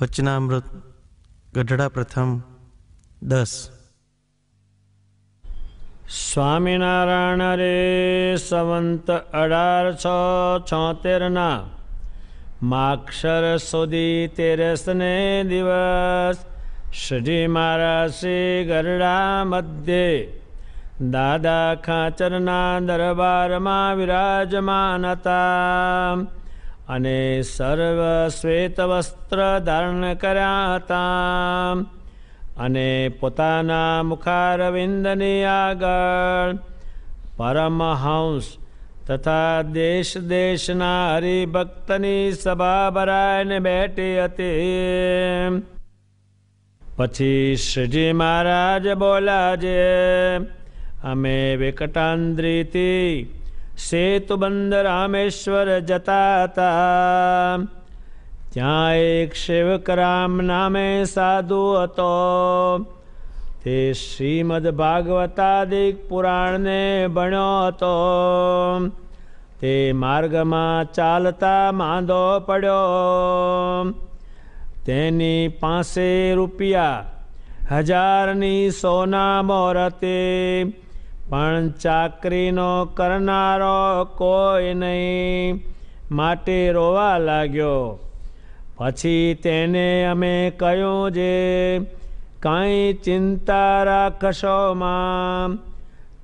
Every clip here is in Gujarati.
વચનામૃત ગઢડા પ્રથમ દસ સ્વામિનારાયણ રે સંવંત અઢારસો છોતેરના માક્ષર સુધી તેરસને દિવસ શ્રી મહારાજ શ્રી ગરડા મધ્યે દાદા ખાચરના દરબારમાં વિરાજમાન હતા અને સર્વ શ્વેત વસ્ત્ર ધારણ કર્યા હતા અને પોતાના મુખારવિંદની આગળ પરમહંસ તથા દેશ દેશના હરિભક્તની સભા ભરાઈને બેઠી હતી પછી શ્રીજી મહારાજ બોલા જે અમે વિકટાંદ્રીથી સેતુબંધ રામેશ્વર જતા હતા ત્યાં એક સેવક રામ નામે સાધુ હતો તે શ્રીમદ ભાગવતાદિક પુરાણને ભણ્યો હતો તે માર્ગમાં ચાલતા માંદો પડ્યો તેની પાસે રૂપિયા હજારની સોના મોરતે પણ ચાકરીનો કરનારો કોઈ નહીં માટે રોવા લાગ્યો પછી તેને અમે કહ્યું જે કાંઈ ચિંતા રાખશો માં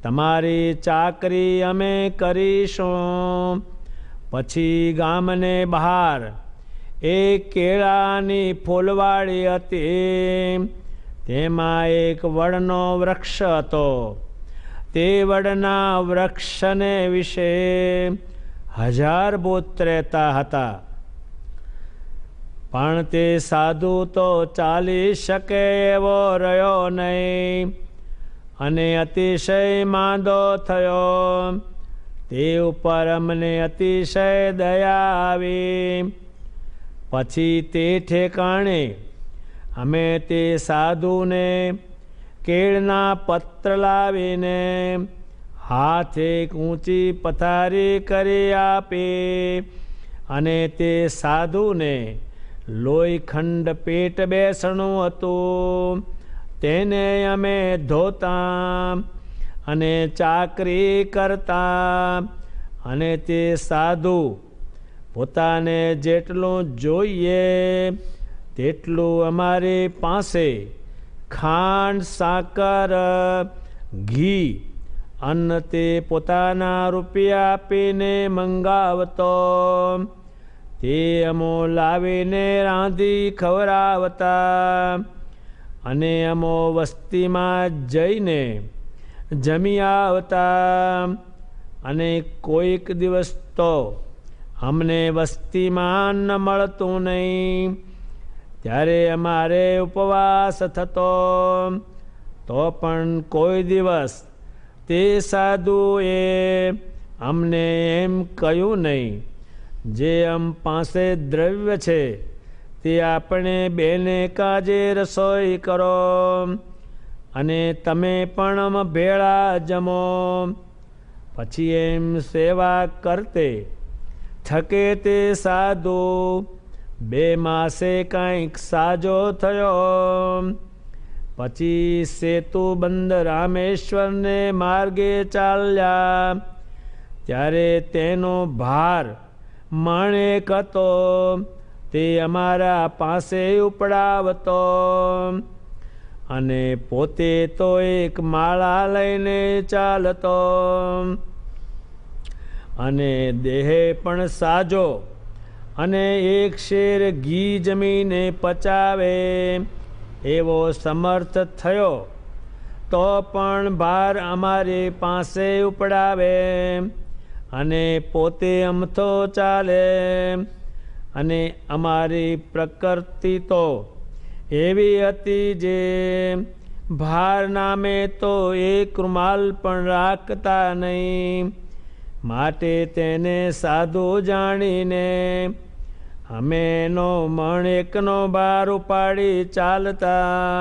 તમારી ચાકરી અમે કરીશું પછી ગામને બહાર એ કેળાની ફૂલવાળી હતી તેમાં એક વડનો વૃક્ષ હતો તે વડના વૃક્ષને વિશે હજાર બોધ રહેતા હતા પણ તે સાધુ તો ચાલી શકે એવો રહ્યો નહીં અને અતિશય માંદો થયો તે ઉપર અમને અતિશય દયા આવી પછી તે ઠેકાણે અમે તે સાધુને કેળના પત્ર લાવીને હાથે ઊંચી પથારી કરી આપે અને તે સાધુને લોહીખંડ પેટ બેસણું હતું તેને અમે ધોતા અને ચાકરી કરતા અને તે સાધુ પોતાને જેટલું જોઈએ તેટલું અમારી પાસે ખાંડ સાકર ઘી અન્ન તે પોતાના રૂપિયા આપીને મંગાવતો તે અમો લાવીને રાંધી ખવડાવતા અને અમો વસ્તીમાં જઈને જમી આવતા અને કોઈક દિવસ તો અમને વસ્તીમાં ન મળતું નહીં ત્યારે અમારે ઉપવાસ થતો તો પણ કોઈ દિવસ તે સાધુએ અમને એમ કહ્યું નહીં જે અમ પાસે દ્રવ્ય છે તે આપણે બેને કાજે રસોઈ કરો અને તમે પણ અમ ભેળા જમો પછી એમ સેવા કરતે થકે તે સાધુ બે માસે કંઈક સાજો થયો પછી સેતુ બંધ રામેશ્વરને માર્ગે ચાલ્યા ત્યારે તેનો ભાર માણેક હતો તે અમારા પાસે ઉપડાવતો અને પોતે તો એક માળા લઈને ચાલતો અને દેહે પણ સાજો અને એક શેર ઘી જમીને પચાવે એવો સમર્થ થયો તો પણ ભાર અમારી પાસે ઉપડાવે અને પોતે અમથો ચાલે અને અમારી પ્રકૃતિ તો એવી હતી જે ભાર નામે તો એક રૂમાલ પણ રાખતા નહીં માટે તેને સાધુ જાણીને અમે નો મણ એકનો બાર ઉપાડી ચાલતા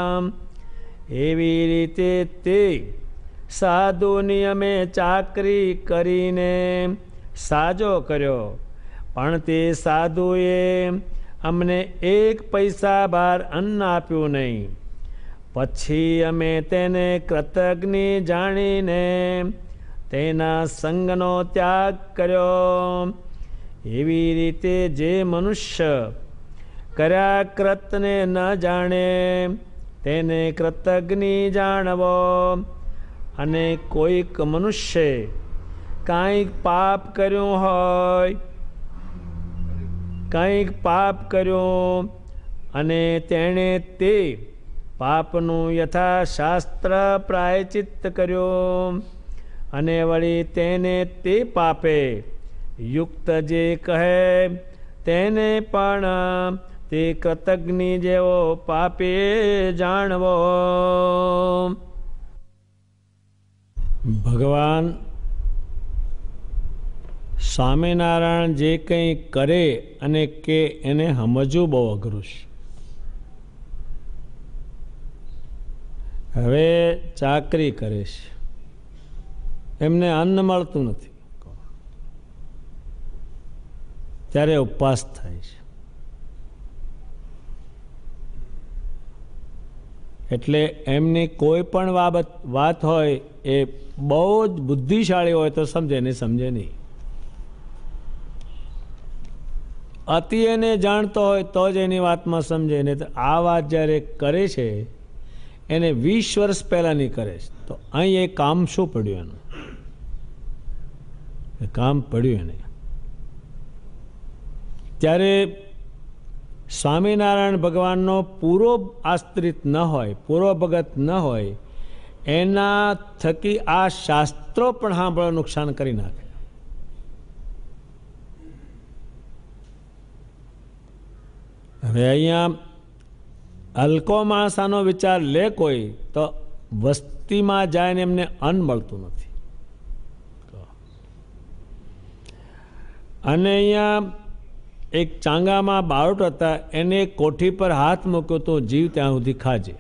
એવી રીતે તે સાધુની અમે ચાકરી કરીને સાજો કર્યો પણ તે સાધુએ અમને એક પૈસા બહાર અન્ન આપ્યું નહીં પછી અમે તેને કૃતજ્ઞ જાણીને તેના સંગનો ત્યાગ કર્યો એવી રીતે જે મનુષ્ય કર્યા કૃતને ન જાણે તેને કૃતજ્ઞ જાણવો અને કોઈક મનુષ્ય કાંઈક પાપ કર્યું હોય કંઈક પાપ કર્યું અને તેણે તે પાપનું યથાશાસ્ત્ર પ્રાયચિત કર્યું અને વળી તેને તે પાપે યુક્ત જે કહે તેને પણ તે કૃતજ્ઞ જેવો પાપે જાણવો ભગવાન સ્વામિનારાયણ જે કંઈ કરે અને કે એને સમજવું બહુ અઘરું છે હવે ચાકરી કરે છે એમને અન્ન મળતું નથી ત્યારે ઉપવાસ થાય છે એટલે એમની કોઈ પણ બાબત વાત હોય એ બહુ જ બુદ્ધિશાળી હોય તો સમજે નહીં સમજે નહીં અતિ એને જાણતો હોય તો જ એની વાતમાં સમજે ને આ વાત જ્યારે કરે છે એને વીસ વર્ષ પહેલાંની કરે છે તો અહીં એ કામ શું પડ્યું એનું કામ પડ્યું એને ત્યારે સ્વામિનારાયણ ભગવાનનો પૂરો આશ્રિત ન હોય પૂરો ભગત ન હોય એના થકી આ શાસ્ત્રો પણ સાંભળો નુકસાન કરી નાખે હવે અહીંયા હલકો માણસાનો વિચાર લે કોઈ તો વસ્તીમાં જાય ને એમને અન્ન મળતું નથી અને અહીંયા એક ચાંગામાં બારોટ હતા એને કોઠી પર હાથ મૂક્યો તો જીવ ત્યાં સુધી ખાજે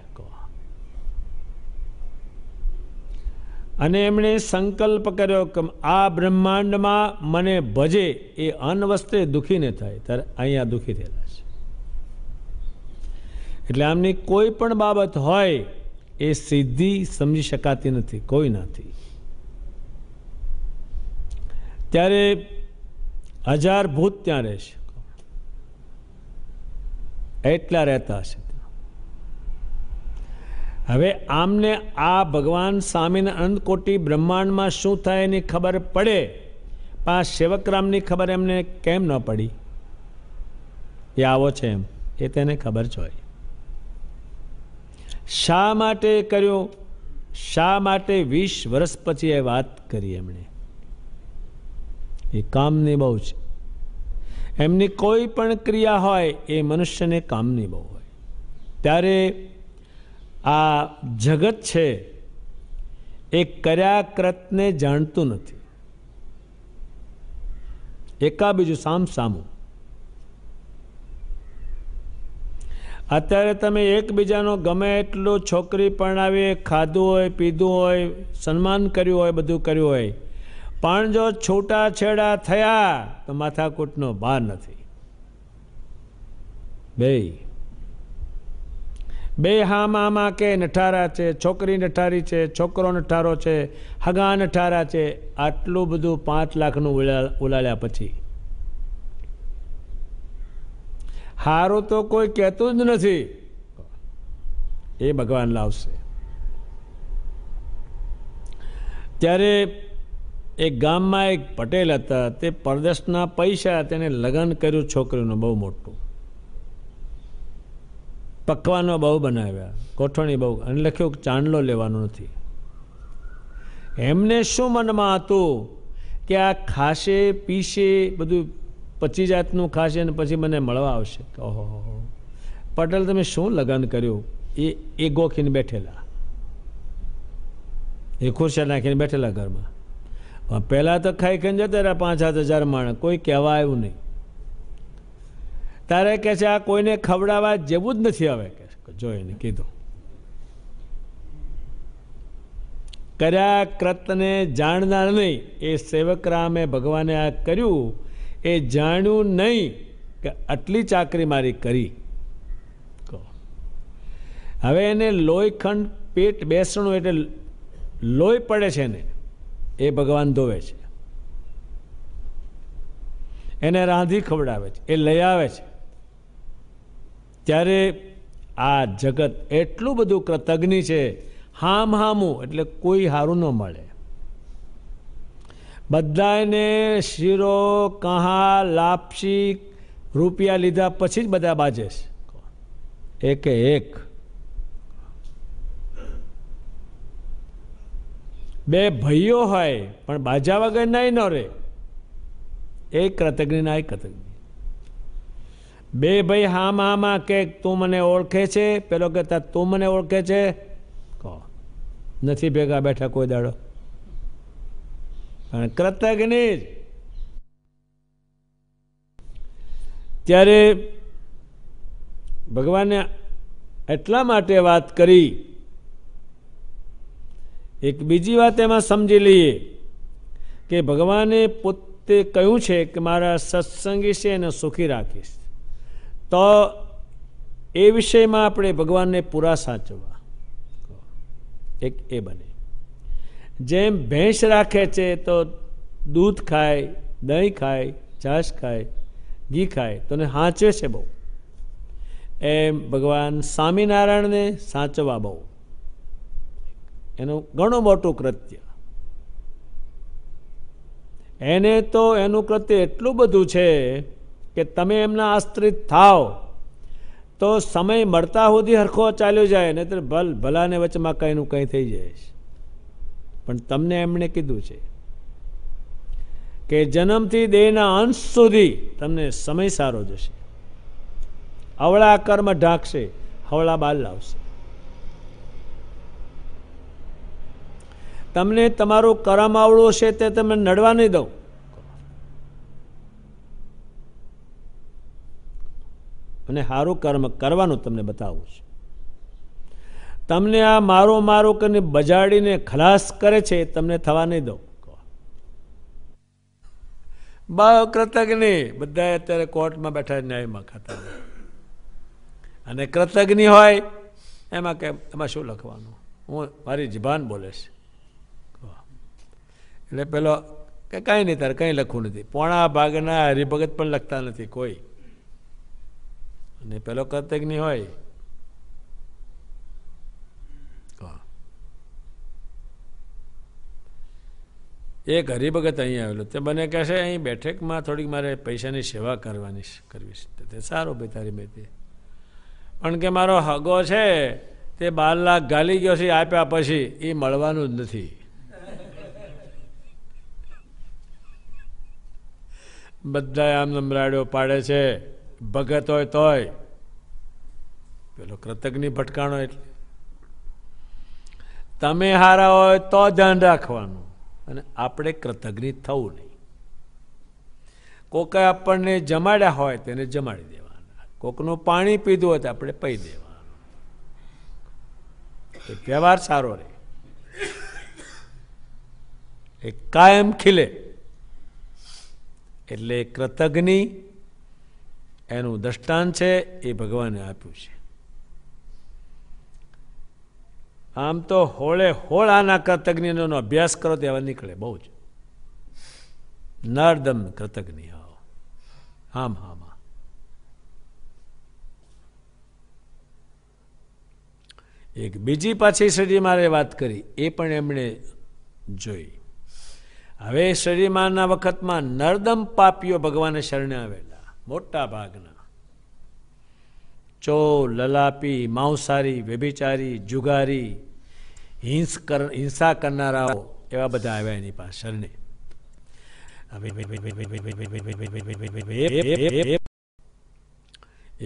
અને એમણે સંકલ્પ કર્યો કે આ બ્રહ્માંડમાં મને ભજે એ અનવસ્ત્રે દુઃખીને થાય ત્યારે અહીંયા દુઃખી થયેલા છે એટલે આમની કોઈ પણ બાબત હોય એ સિદ્ધિ સમજી શકાતી નથી કોઈ નથી ત્યારે હજાર ભૂત ત્યાં રહેશે એટલા રહેતા હશે હવે આમને આ ભગવાન સ્વામીના અનંતકોટી બ્રહ્માંડમાં શું થાય એની ખબર પડે પણ આ સેવકરામની ખબર એમને કેમ ન પડી એ આવો છે એમ એ તેને ખબર જ હોય શા માટે કર્યું શા માટે વીસ વર્ષ પછી એ વાત કરી એમણે એ કામની બહુ છે એમની કોઈ પણ ક્રિયા હોય એ મનુષ્યને કામની બહુ હોય ત્યારે આ જગત છે એ કર્યા કૃતને જાણતું નથી એકા બીજું સામ સામું અત્યારે તમે એકબીજાનો ગમે એટલું છોકરી પરણાવીએ ખાધું હોય પીધું હોય સન્માન કર્યું હોય બધું કર્યું હોય પણ જો છૂટાછેડા થયા તો માથાકૂટનો ભાર નથી બે બે હા મામાં કે નઠારા છે છોકરી નઠારી છે છોકરો નઠારો છે હગા નઠારા છે આટલું બધું પાંચ લાખનું ઉલાળ્યા પછી હારું તો કોઈ કહેતું જ નથી એ ભગવાન લાવશે ત્યારે એક ગામમાં એક પટેલ હતા તે પરદેશના પૈસા તેને લગ્ન કર્યું છોકરીનું બહુ મોટું પકવાનો બહુ બનાવ્યા કોઠણી બહુ અને લખ્યું કે ચાંદલો લેવાનો નથી એમને શું મનમાં હતું કે આ ખાશે પીશે બધું પચી જાતનું ખાશે અને પછી મને મળવા આવશે ઓહો પટેલ તમે શું લગ્ન કર્યું એ એ ગોખીને બેઠેલા એ ખુરશા નાખીને બેઠેલા ઘરમાં પહેલાં તો ખાઈ ખાઈને જતા રહ્યા પાંચ સાત હજાર માણસ કોઈ કહેવા આવ્યું નહીં તારે કહે છે આ કોઈને ખવડાવવા જેવું જ નથી હવે કે જો એને કીધું કર્યા કૃતને જાણનાર નહીં એ સેવક રામે ભગવાને આ કર્યું એ જાણ્યું નહીં કે આટલી ચાકરી મારી કરી હવે એને લોહીખંડ પેટ બેસણું એટલે લોહી પડે છે એને એ ભગવાન ધોવે છે એને રાંધી ખવડાવે છે એ લઈ આવે છે ત્યારે આ જગત એટલું બધું કૃતજ્ઞ છે હામ હામું એટલે કોઈ સારું ન મળે બધાને શીરો કહા લાપસી રૂપિયા લીધા પછી જ બધા બાજે છે એક એક બે ભાઈઓ હોય પણ બાજા વગર નહીં ન રહે એ કૃતજ્ઞ એ કૃતજ્ઞ બે ભાઈ હામ હામાં કે તું મને ઓળખે છે પેલો કહેતા તું મને ઓળખે છે કહો નથી ભેગા બેઠા કોઈ દાડો પણ કૃતજ્ઞ ત્યારે ભગવાને એટલા માટે વાત કરી એક બીજી વાત એમાં સમજી લઈએ કે ભગવાને પોતે કહ્યું છે કે મારા સત્સંગી છે એને સુખી રાખીશ તો એ વિષયમાં આપણે ભગવાનને પૂરા સાચવા એક એ બને જેમ ભેંસ રાખે છે તો દૂધ ખાય દહીં ખાય છાશ ખાય ઘી ખાય તો એને સાચવે છે બહુ એમ ભગવાન સ્વામિનારાયણને સાચવા બહુ એનું ઘણું મોટું કૃત્ય એને તો એનું કૃત્ય એટલું બધું છે કે તમે એમના આશ્રિત થાવ તો સમય મળતા સુધી હરખો ચાલ્યો જાય નહીં તો ભલ ભલાને વચમાં કંઈનું કંઈ થઈ જાય પણ તમને એમણે કીધું છે કે જન્મથી દેહના અંશ સુધી તમને સમય સારો જશે અવળા કર્મ ઢાંકશે હવળા બાલ લાવશે તમને તમારો કરામાવળો છે તે તમે નડવા નહીં દઉં અને સારું કર્મ કરવાનું તમને બતાવું છું તમને આ મારો મારો કરીને બજાડીને ખલાસ કરે છે તમને થવા નહીં દઉં બા કૃતજ્ઞ બધા અત્યારે કોર્ટમાં બેઠા ન્યાયમાં ખાતા અને કૃતજ્ઞ હોય એમાં કેમ એમાં શું લખવાનું હું મારી જબાન બોલે છે એટલે પેલો કે કાંઈ નહીં તારે કંઈ લખવું નથી પોણા ભાગના હરિભગત પણ લખતા નથી કોઈ અને પેલો કર્તજ્ઞ હોય એક હરિભગત અહીં આવેલો તે મને કહેશે અહીં બેઠકમાં થોડીક મારે પૈસાની સેવા કરવાની કરવી છે તે સારો ભાઈ તારી મેં પણ કે મારો હગો છે તે બાર લાખ ગાલી ગયો છે આપ્યા પછી એ મળવાનું જ નથી બધા આમ નમરાડ્યો પાડે છે ભગત હોય તોય પેલો કૃતજ્ઞ ભટકાણો એટલે તમે હારા હોય તો ધ્યાન રાખવાનું અને આપણે કૃતજ્ઞ થવું નહીં કોકે આપણને જમાડ્યા હોય તેને જમાડી દેવાના કોકનું પાણી પીધું હોય તો આપણે પી દેવાનું વ્યવહાર સારો રહે એ કાયમ ખીલે એટલે કૃતજ્ઞ એનું દ્રષ્ટાંત છે એ ભગવાને આપ્યું છે આમ તો હોળે હોળ આના કૃતજ્ઞનો અભ્યાસ કરો તેવા નીકળે બહુ જ નરદમ કૃતજ્ઞ હામ હામ એક બીજી પાછી મારે વાત કરી એ પણ એમણે જોઈ હવે શરીરમાંના વખતમાં નર્દમ પાપીઓ ભગવાનને શરણે આવેલા મોટા ભાગના ચો લલાપી માંસારી વ્યભિચારી જુગારી હિંસ કર હિંસા કરનારાઓ એવા બધા આવ્યા એની પાસે શરણે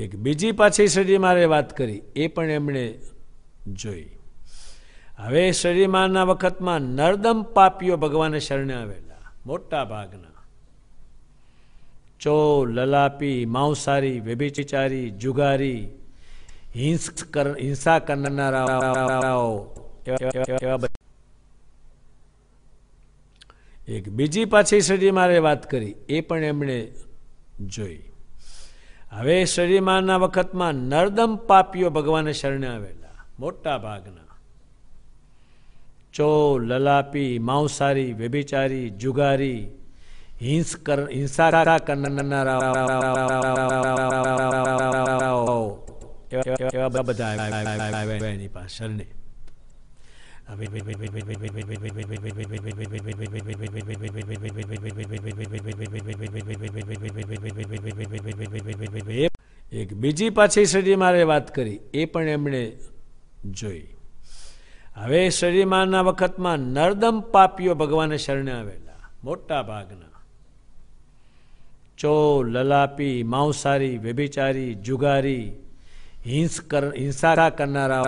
એક બીજી પાછી મારે વાત કરી એ પણ એમણે જોઈ હવે શરીરમાંના વખતમાં નર્દમ પાપીઓ ભગવાને શરણે આવેલા મોટા ભાગના ચો લલાપી માંસારી વ્યભિચારી જુગારી હિંસા કરનારાઓ એક બીજી પાછી શરીર વાત કરી એ પણ એમણે જોઈ હવે શરીરમાંના વખતમાં નર્દમ પાપીઓ ભગવાને શરણે આવેલા મોટા ભાગના ચોર લલાપી માંસારી વ્યભિચારી જુગારી હિંસ કર એક બીજી પાછી મારે વાત કરી એ પણ એમણે જોઈ હવે શરીરમાંના વખતમાં નર્દમ પાપીઓ ભગવાનને શરણે આવેલા મોટા ભાગના ચો લલાપી માંસારી વ્યભિચારી જુગારી હિંસ હિંસા કરનારા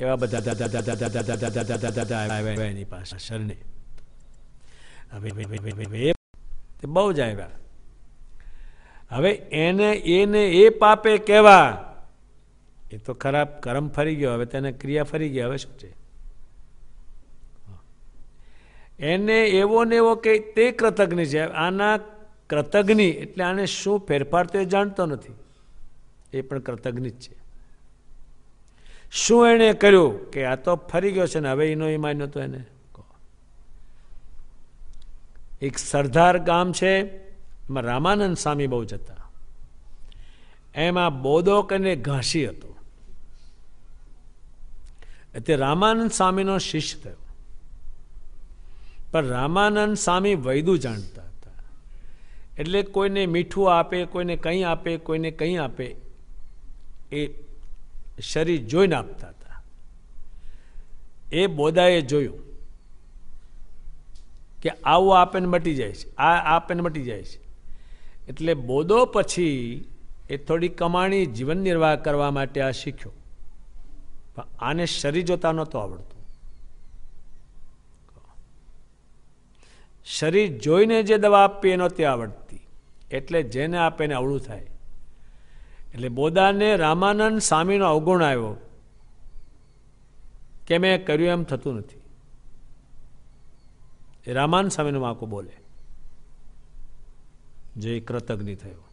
એવા બધા એની પાસે શરણે બહુ જ આવ્યા હવે એને એને એ પાપે કહેવા એ તો ખરાબ કર્મ ફરી ગયો હવે તેને ક્રિયા ફરી ગઈ હવે શું છે એને એવો ને એવો કે તે કૃતજ્ઞ છે આના કૃતજ્ઞ એટલે આને શું ફેરફાર તે જાણતો નથી એ પણ કૃતજ્ઞ જ છે શું એણે કર્યું કે આ તો ફરી ગયો છે ને હવે એનો એ માન્યો તો એને એક સરદાર ગામ છે એમાં રામાનંદ સ્વામી બહુ જતા એમાં બોદોક અને ઘાસી હતો એટલે રામાનંદ સ્વામીનો શિષ્ય થયો પણ રામાનંદ સ્વામી વૈદુ જાણતા હતા એટલે કોઈને મીઠું આપે કોઈને કંઈ આપે કોઈને કંઈ આપે એ શરીર જોઈને આપતા હતા એ બોદાએ જોયું કે આવું આપે ને મટી જાય છે આ આપે ને મટી જાય છે એટલે બોદો પછી એ થોડી કમાણી જીવન નિર્વાહ કરવા માટે આ શીખ્યો પણ આને શરીર જોતા નહોતો આવડતું શરીર જોઈને જે દવા આપવી એ નહોતી આવડતી એટલે જેને આપે એને અવળું થાય એટલે બોદાને રામાનંદ સ્વામીનો અવગુણ આવ્યો કે મેં કર્યું એમ થતું નથી રામાન રામાનંદ સ્વામીનું માકું બોલે જે કૃતજ્ઞ થયો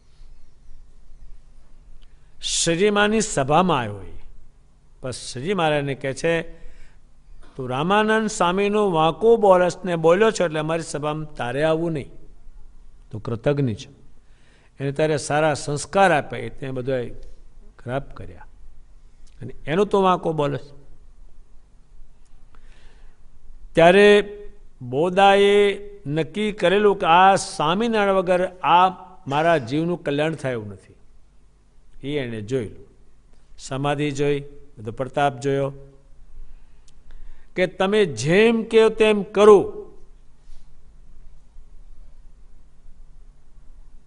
શ્રીજીમાની સભામાં આવ્યો એ પણ શ્રીજી મહારાજને કહે છે તું રામાનંદ સ્વામીનું વાંકું બોરસને બોલ્યો છો એટલે અમારી સભામાં તારે આવવું નહીં તું કૃતજ્ઞ છે એને તારે સારા સંસ્કાર આપ્યા એ તે બધા ખરાબ કર્યા અને એનું તો વાંકો બોલસ ત્યારે બોદાએ નક્કી કરેલું કે આ સ્વામિનારાયણ વગર આ મારા જીવનું કલ્યાણ થાય એવું નથી એ એણે જોયેલું સમાધિ જોઈ બધો પ્રતાપ જોયો કે તમે જેમ કહો તેમ કરો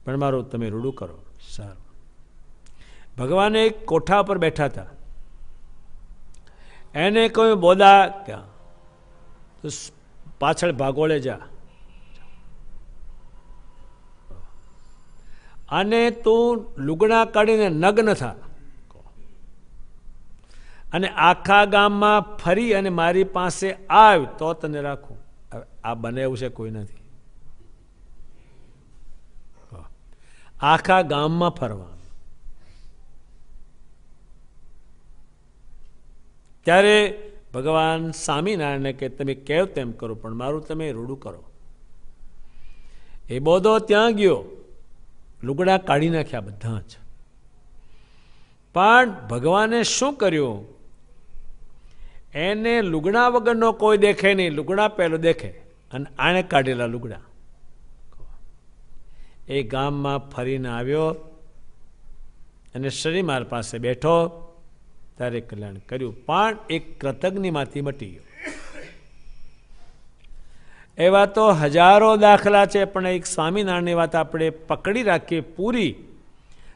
પણ મારું તમે રૂડું કરો સારું ભગવાન એક કોઠા પર બેઠા હતા એને કહ્યું બોદા ક્યાં પાછળ ભાગોળે જા અને તું લુગણા કાઢીને નગ્ન થા અને આખા ગામમાં ફરી અને મારી પાસે આવ તો તને રાખું આ બને એવું છે કોઈ નથી આખા ગામમાં ફરવા ત્યારે ભગવાન સ્વામિનારાયણને કે તમે કેવ તેમ કરો પણ મારું તમે રૂડું કરો એ બોધો ત્યાં ગયો લુગડા કાઢી નાખ્યા બધા જ પણ ભગવાને શું કર્યું એને લુગડા વગરનો કોઈ દેખે નહીં લુગડા પહેલો દેખે અને આણે કાઢેલા લુગડા એ ગામમાં ફરીને આવ્યો અને શનિમાર પાસે બેઠો ત્યારે કલ્યાણ કર્યું પણ એક કૃતજ્ઞમાંથી મટી ગયો એવા તો હજારો દાખલા છે પણ એક સ્વામિનારાયણની વાત આપણે પકડી રાખીએ પૂરી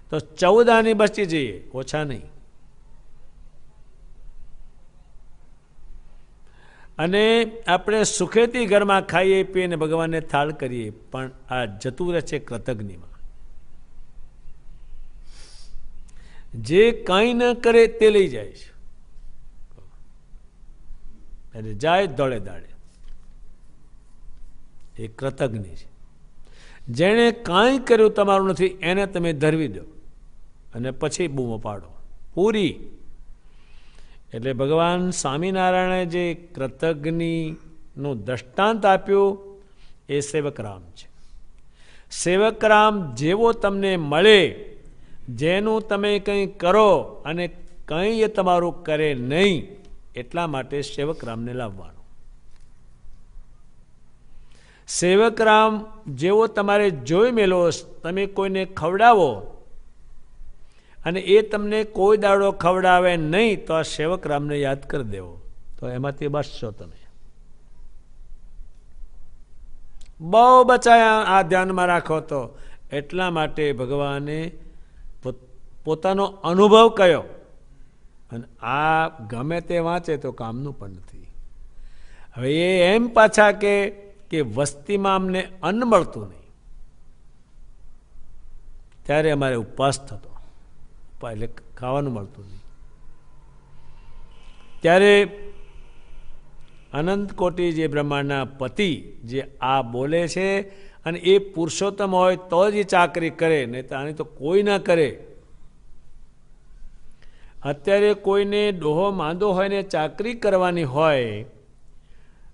તો ચૌદ આની બચી જઈએ ઓછા નહીં અને આપણે સુખેથી ઘરમાં ખાઈએ પીએ ભગવાનને થાળ કરીએ પણ આ જતું રહે છે કૃતજ્ઞમાં જે કાંઈ ન કરે તે લઈ જાય છે એટલે જાય દોડે દાડે એ કૃતજ્ઞ છે જેણે કાંઈ કર્યું તમારું નથી એને તમે ધરવી દો અને પછી બૂમો પાડો પૂરી એટલે ભગવાન સ્વામિનારાયણે જે કૃતજ્ઞનું દ્રષ્ટાંત આપ્યું એ સેવકરામ છે સેવકરામ જેવો તમને મળે જેનું તમે કંઈ કરો અને કંઈ એ તમારું કરે નહીં એટલા માટે સેવકરામને લાવવાનું સેવક રામ જેવો તમારે જોઈ મેલો તમે કોઈને ખવડાવો અને એ તમને કોઈ દાડો ખવડાવે નહીં તો આ સેવકરામને યાદ કરી દેવો તો એમાંથી બચશો તમે બહુ બચાયા આ ધ્યાનમાં રાખો તો એટલા માટે ભગવાને પોતાનો અનુભવ કયો અને આ ગમે તે વાંચે તો કામનું પણ નથી હવે એ એમ પાછા કે કે વસ્તીમાં અમને અન્ન મળતું નહીં ત્યારે અમારે ઉપવાસ થતો એટલે ખાવાનું મળતું નહીં ત્યારે અનંત કોટી જે બ્રહ્માંડના પતિ જે આ બોલે છે અને એ પુરુષોત્તમ હોય તો જ એ ચાકરી કરે નહીં તો આની તો કોઈ ના કરે અત્યારે કોઈને ડોહો માંદો હોય ને ચાકરી કરવાની હોય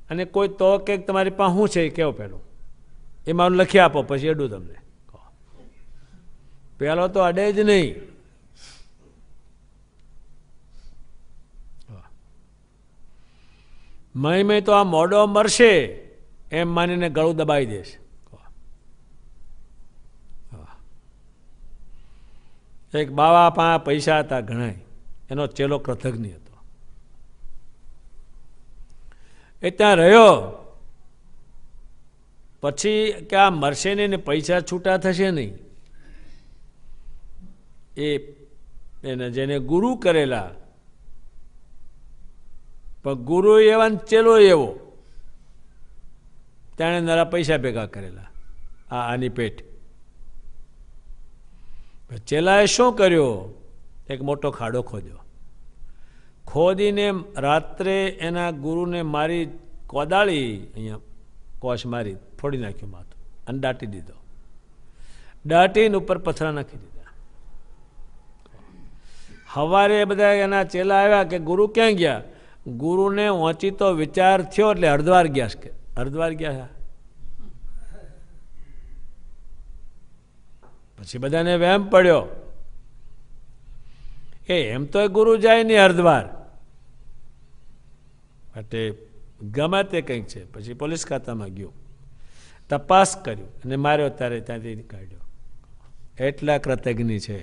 અને કોઈ તો કે તમારી પાસે શું છે એ કેવો પહેલું એ મારું લખી આપો પછી અડું તમને પહેલો તો અડે જ નહીં મય મય તો આ મોડો મરશે એમ માનીને ગળું દબાવી દેશે એક બાવા પા પૈસા હતા ઘણા એનો ચેલો કૃતજ્ઞ હતો એ ત્યાં રહ્યો પછી કે આ મરશે ને પૈસા છૂટા થશે નહીં એ એને જેને ગુરુ કરેલા પણ ગુરુ એવા ચેલો એવો તેણે નરા પૈસા ભેગા કરેલા આ આની પેટ ચેલાએ શું કર્યો એક મોટો ખાડો ખોદ્યો ખોદીને રાત્રે એના ગુરુને મારી કોદાળી અહીંયા કોશ મારી ફોડી નાખ્યું માથું અને દાટી દીધો દાટીને ઉપર પથરા નાખી દીધા સવારે બધા એના ચેલા આવ્યા કે ગુરુ ક્યાં ગયા ગુરુને વંચીતો વિચાર થયો એટલે હરદ્વાર ગયા કે હરદ્વાર ગયા પછી બધાને વહેમ પડ્યો કે એમ તો ગુરુ જાય નહીં હરદ્વાર માટે ગમે તે કંઈક છે પછી પોલીસ ખાતામાં ગયો તપાસ કર્યું અને માર્યો ત્યારે ત્યાંથી કાઢ્યો એટલા કૃતજ્ઞ છે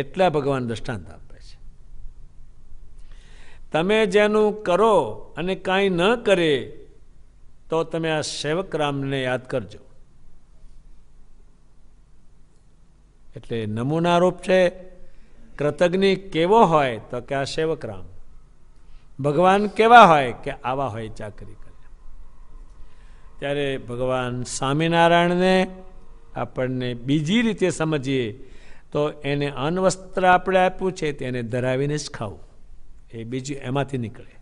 એટલા ભગવાન દ્રષ્ટાંત આપે છે તમે જેનું કરો અને કાંઈ ન કરે તો તમે આ સેવક રામને યાદ કરજો એટલે નમૂનારૂપ છે કૃતજ્ઞ કેવો હોય તો કે આ સેવક રામ ભગવાન કેવા હોય કે આવા હોય ચાકરી કરે ત્યારે ભગવાન સ્વામિનારાયણને આપણને બીજી રીતે સમજીએ તો એને અન્વસ્ત્ર આપણે આપ્યું છે તેને ધરાવીને જ ખાવું એ બીજું એમાંથી નીકળે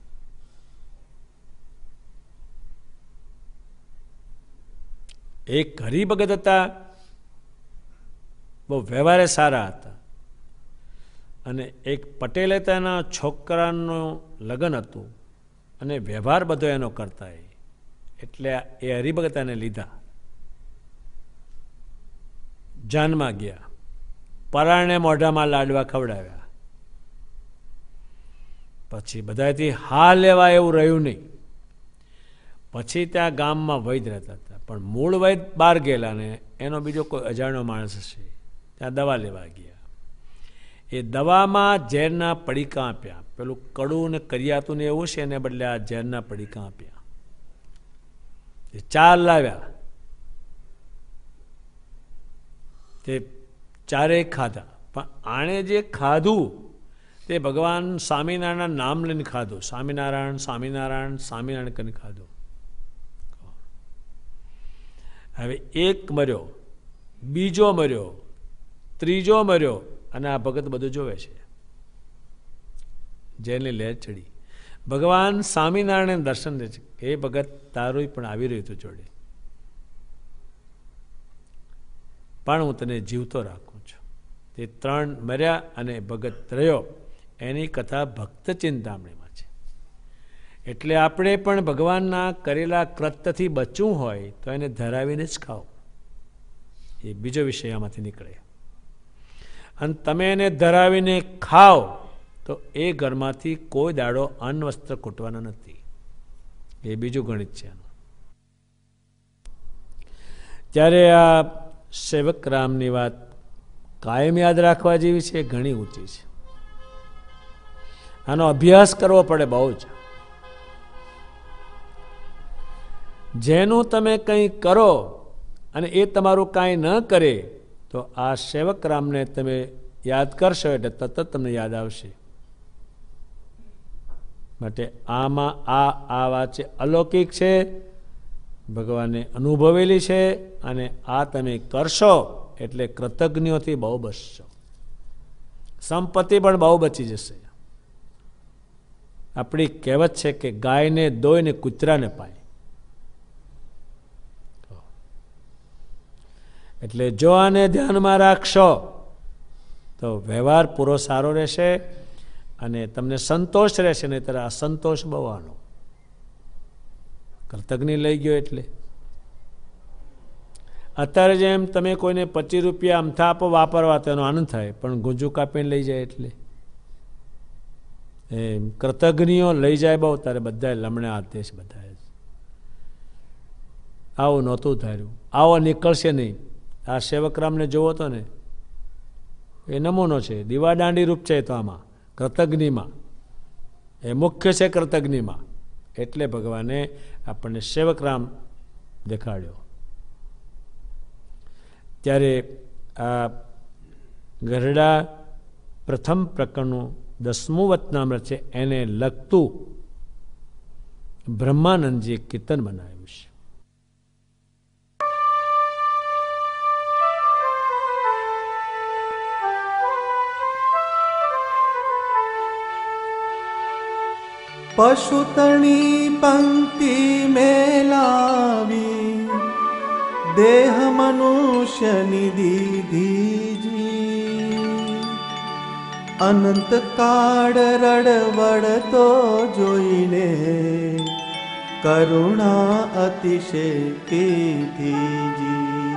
એક હરિભગત હતા બહુ વ્યવહારે સારા હતા અને એક પટેલે તેના છોકરાનું લગ્ન હતું અને વ્યવહાર બધો એનો કરતા એ એટલે એ હરિભગત લીધા જાનમાં ગયા પરાણે મોઢામાં લાડવા ખવડાવ્યા પછી બધાથી હા લેવા એવું રહ્યું નહીં પછી ત્યાં ગામમાં વૈદ રહેતા હતા પણ મૂળ વૈદ બહાર ગયેલા ને એનો બીજો કોઈ અજાણ્યો માણસ છે ત્યાં દવા લેવા ગયા એ દવામાં ઝેરના પડીકા આપ્યા પેલું કડું ને કરિયાતું ને એવું છે એને બદલે આ ઝેરના પડીકા આપ્યા એ ચાર લાવ્યા તે ચારેય ખાધા પણ આણે જે ખાધું તે ભગવાન સ્વામિનારાયણના નામ લઈને ખાધું સ્વામિનારાયણ સ્વામિનારાયણ સ્વામિનારાયણ કરીને ખાધું હવે એક મર્યો બીજો મર્યો ત્રીજો મર્યો અને આ ભગત બધું જોવે છે જેને લહેર ચડી ભગવાન સ્વામિનારાયણ દર્શન દે છે એ ભગત તારું પણ આવી રહ્યું હતું જોડે પણ હું તને જીવતો રાખું છું તે ત્રણ મર્યા અને ભગત રહ્યો એની કથા ભક્ત ચિંતામણીમાં છે એટલે આપણે પણ ભગવાનના કરેલા કૃત્યથી બચવું હોય તો એને ધરાવીને જ ખાવ એ બીજો વિષય આમાંથી નીકળે અને તમે એને ધરાવીને ખાઓ તો એ ઘરમાંથી કોઈ દાડો અન્ન વસ્ત્ર ખૂટવાના નથી એ બીજું ગણિત છે ત્યારે આ સેવક રામની વાત કાયમ યાદ રાખવા જેવી છે ઘણી ઊંચી છે આનો અભ્યાસ કરવો પડે બહુ જ જેનું તમે કંઈ કરો અને એ તમારું કાંઈ ન કરે તો આ સેવક રામને તમે યાદ કરશો એટલે તરત તમને યાદ આવશે માટે આમાં આ આ વાત છે અલૌકિક છે ભગવાને અનુભવેલી છે અને આ તમે કરશો એટલે કૃતજ્ઞોથી બહુ બચશો સંપત્તિ પણ બહુ બચી જશે આપણી કહેવત છે કે ગાયને દોઈને કૂતરાને પાય એટલે જો આને ધ્યાનમાં રાખશો તો વ્યવહાર પૂરો સારો રહેશે અને તમને સંતોષ રહેશે નહીતર આ સંતોષ બહુ આનો કર્તજ્ઞ લઈ ગયો એટલે અત્યારે જેમ તમે કોઈને પચીસ રૂપિયા અમથા આપો વાપરવા તેનો આનંદ થાય પણ ગુંજુ કાપીને લઈ જાય એટલે એમ કૃતજ્ઞિઓ લઈ જાય બહુ ત્યારે બધાએ લમણે આદેશ બધાએ આવું નહોતું ધાર્યું આવો નીકળશે નહીં આ સેવકરામને જોવો તો ને એ નમૂનો છે દીવાદાંડી રૂપ છે તો આમાં કૃતજ્ઞિમાં એ મુખ્ય છે કૃતજ્ઞિમાં એટલે ભગવાને આપણને સેવકરામ દેખાડ્યો ત્યારે આ ગરડા પ્રથમ પ્રકરણનું દસમું વતનામ્ર છે એને લગતું બ્રહ્માનંદજીએ કીર્તન બનાવ્યું પશુતણી પંક્તિ મેલાવી દેહ મનુષ્યની દીધીજી અનંત કાળ રડવડતો જોઈને કરુણા અતિશય કીધીજી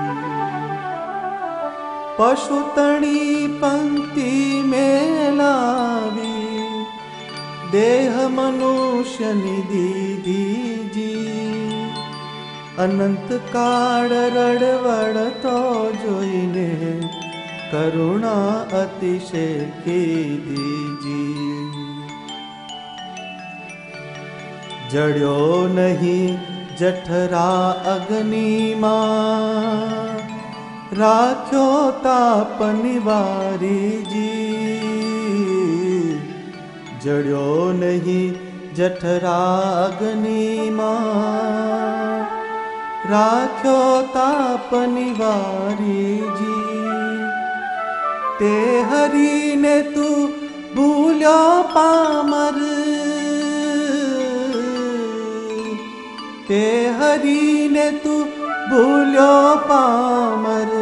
પશુતણી પંક્તિ મેલાવી દેહ મનુષ્યની દીધીજી અનંત કાળ તો જોઈને કરુણા અતિશય કીધીજી જડ્યો નહીં જઠરા અગ્નિમાં રાખ્યો તાપ નિવારીજી जड़ो नहीं जठराग्नि मां राख्यो ताप निवारी जी ते हरि ने तू भूलो पामर ते हरि ने तू भूलो पामर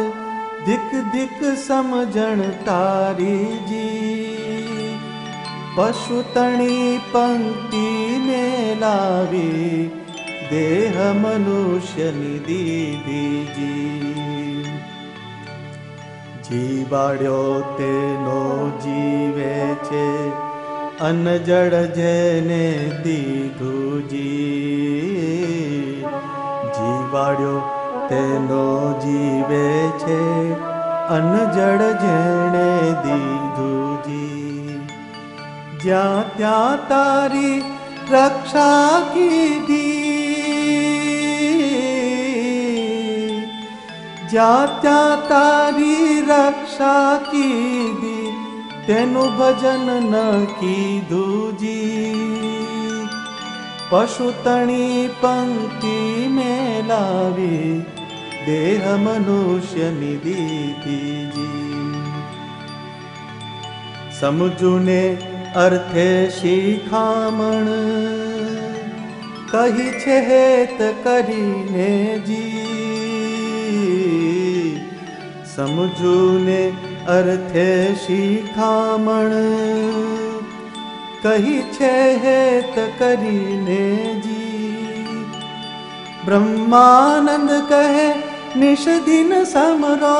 दिक दिक समझण तारी जी पशुतणी पङ्क्ति लि देह मनुष्य निधि दीजी जीवाड़ो ते जीवे अनजड जेने दी जी जिवाडियो ते जीवे अन्न अनजड जेने दीधु જ્યાં ત્યાં તારી રક્ષા કીધી જ્યાં ત્યાં તારી રક્ષા કીધી તેનું ભજન ન કીધું જી પશુતણી પંક્તિ મેલાવી દેહ મનુષ્ય દીધી જી સમજુને अर्थे छेत कहिते जी समझू ने अर्थे छेत कहितीने जी ब्रह्मानन्द कहे निशदिन समरा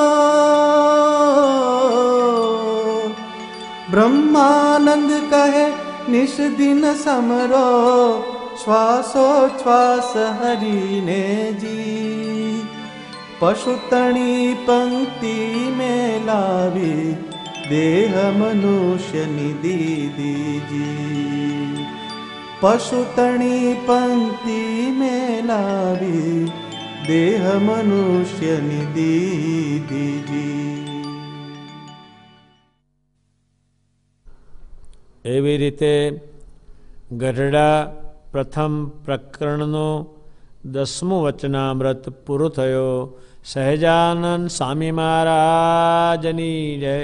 ब्रह्मानंद कहे समरो श्वासो श्वास हरि ने जी पशुतणी पंक्ति में लावी देह मनुष्य निधि दीजी पशुतणी पंक्ति में लावी देह मनुष्य निधि दीजी એવી રીતે ગઢડા પ્રથમ પ્રકરણનો દસમું વચનામૃત પૂરું થયો સહેજાનંદ સ્વામી મહારાજની જય